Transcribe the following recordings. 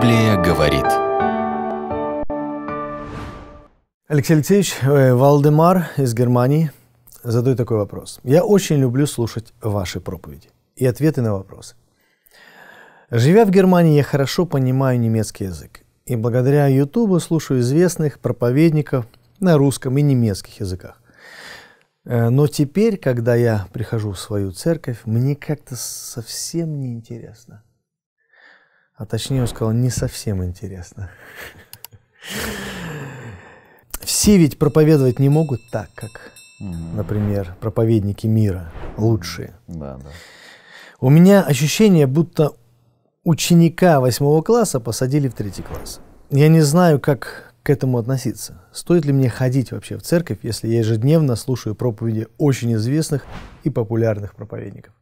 Библия говорит. Алексей Алексеевич, э, Валдемар из Германии задаю такой вопрос. Я очень люблю слушать ваши проповеди и ответы на вопросы. Живя в Германии, я хорошо понимаю немецкий язык. И благодаря Ютубу слушаю известных проповедников на русском и немецких языках. Э, но теперь, когда я прихожу в свою церковь, мне как-то совсем неинтересно. А точнее, он сказал, не совсем интересно. Все ведь проповедовать не могут так, как, например, проповедники мира, лучшие. Да, да. У меня ощущение, будто ученика восьмого класса посадили в третий класс. Я не знаю, как к этому относиться. Стоит ли мне ходить вообще в церковь, если я ежедневно слушаю проповеди очень известных и популярных проповедников?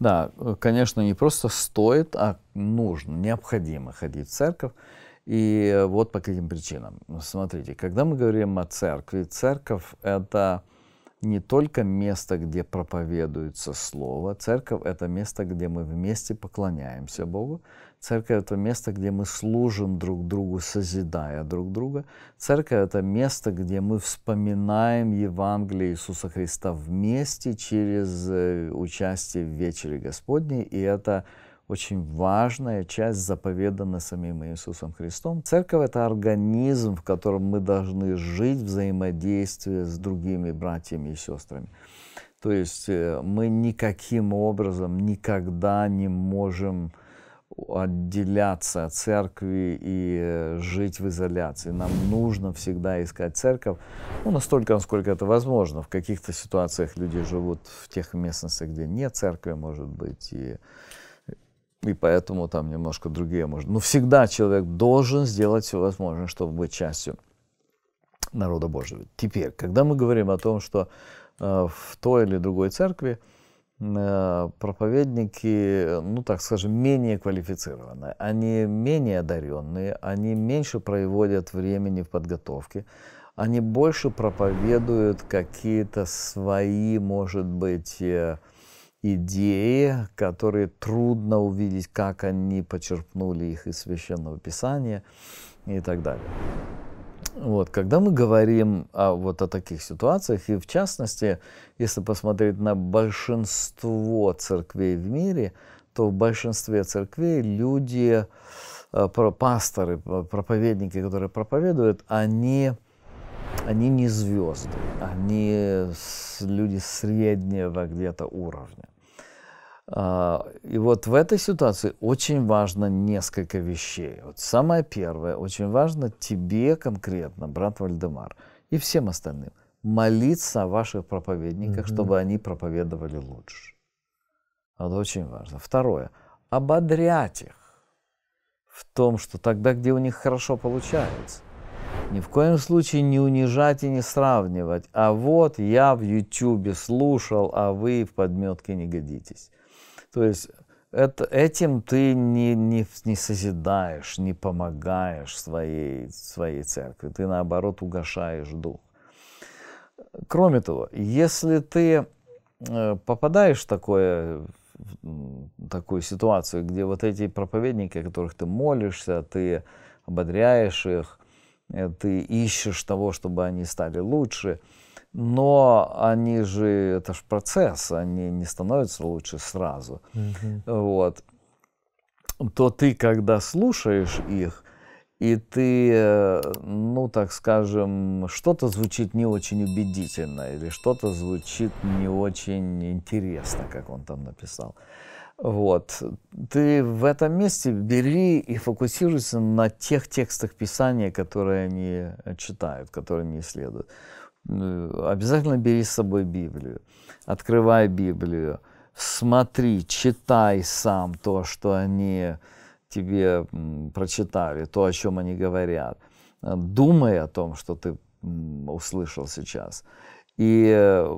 Да, э, конечно, не просто стоит, а нужно, необходимо ходить в церковь. И вот по каким причинам. Смотрите, когда мы говорим о церкви, церковь — это не только место, где проповедуется Слово. Церковь — это место, где мы вместе поклоняемся Богу. Церковь — это место, где мы служим друг другу, созидая друг друга. Церковь — это место, где мы вспоминаем Евангелие Иисуса Христа вместе через э, участие в вечере Господней. И это очень важная часть заповедана самим Иисусом Христом. Церковь — это организм, в котором мы должны жить взаимодействие с другими братьями и сестрами. То есть э, мы никаким образом никогда не можем отделяться от церкви и э, жить в изоляции. Нам нужно всегда искать церковь, ну, настолько, насколько это возможно. В каких-то ситуациях люди живут в тех местностях, где нет церкви, может быть, и и поэтому там немножко другие можно. Но всегда человек должен сделать все возможное, чтобы быть частью народа Божьего. Теперь, когда мы говорим о том, что э, в той или другой церкви э, проповедники, ну так скажем, менее квалифицированы, они менее одаренные, они меньше проводят времени в подготовке, они больше проповедуют какие-то свои, может быть, э, идеи, которые трудно увидеть, как они почерпнули их из священного писания и так далее. Вот, когда мы говорим о, вот о таких ситуациях, и в частности, если посмотреть на большинство церквей в мире, то в большинстве церквей люди, э, пасторы, проповедники, которые проповедуют, они, они не звезды, они люди среднего где-то уровня. А, и вот в этой ситуации очень важно несколько вещей. Вот самое первое, очень важно тебе конкретно, брат Вальдемар, и всем остальным, молиться о ваших проповедниках, mm-hmm. чтобы они проповедовали лучше. Это очень важно. Второе, ободрять их в том, что тогда, где у них хорошо получается. Ни в коем случае не унижать и не сравнивать. А вот я в Ютьюбе слушал, а вы в подметке не годитесь. То есть это, этим ты не, не, не созидаешь, не помогаешь своей, своей церкви, ты наоборот угошаешь дух. Кроме того, если ты э, попадаешь в, такое, в такую ситуацию, где вот эти проповедники, о которых ты молишься, ты ободряешь их, э, ты ищешь того, чтобы они стали лучше – но они же, это же процесс, они не становятся лучше сразу. mm Вот. То ты, когда слушаешь их, и ты, э, ну, так скажем, что-то звучит не очень убедительно, или что-то звучит не очень интересно, как он там написал. Вот. Ты в этом месте бери и фокусируйся на тех текстах Писания, которые они э, читают, которые они исследуют. Э, обязательно бери с собой Библию, открывай Библию, смотри, читай сам то, что они тебе прочитали, то, о чем они говорят, э, думай о том, что ты услышал сейчас. И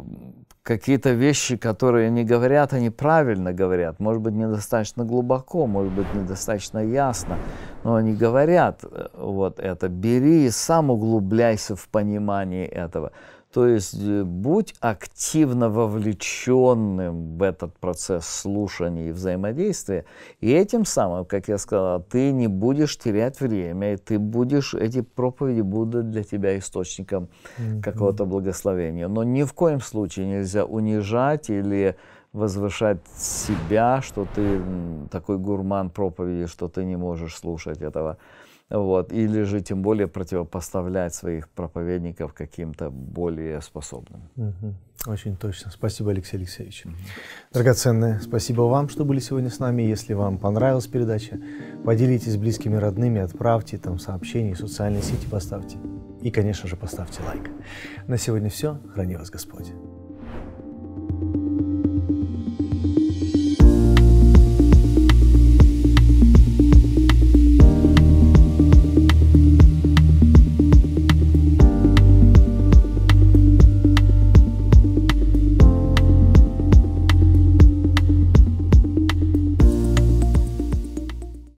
какие-то вещи, которые они говорят, они правильно говорят. Может быть, недостаточно глубоко, может быть, недостаточно ясно, но они говорят э, вот это. Бери и сам углубляйся в понимании этого. То есть э, будь активно вовлеченным в этот процесс слушания и взаимодействия, и этим самым, как я сказал, ты не будешь терять время, и ты будешь, эти проповеди будут для тебя источником mm-hmm. какого-то благословения. Но ни в коем случае нельзя унижать или возвышать себя, что ты такой гурман проповеди, что ты не можешь слушать этого. Вот. Или же тем более противопоставлять своих проповедников каким-то более способным. Очень точно. Спасибо, Алексей Алексеевич. драгоценное. спасибо вам, что были сегодня с нами. Если вам понравилась передача, поделитесь с близкими, родными, отправьте там сообщения, социальные сети поставьте. И, конечно же, поставьте лайк. На сегодня все. Храни вас Господь.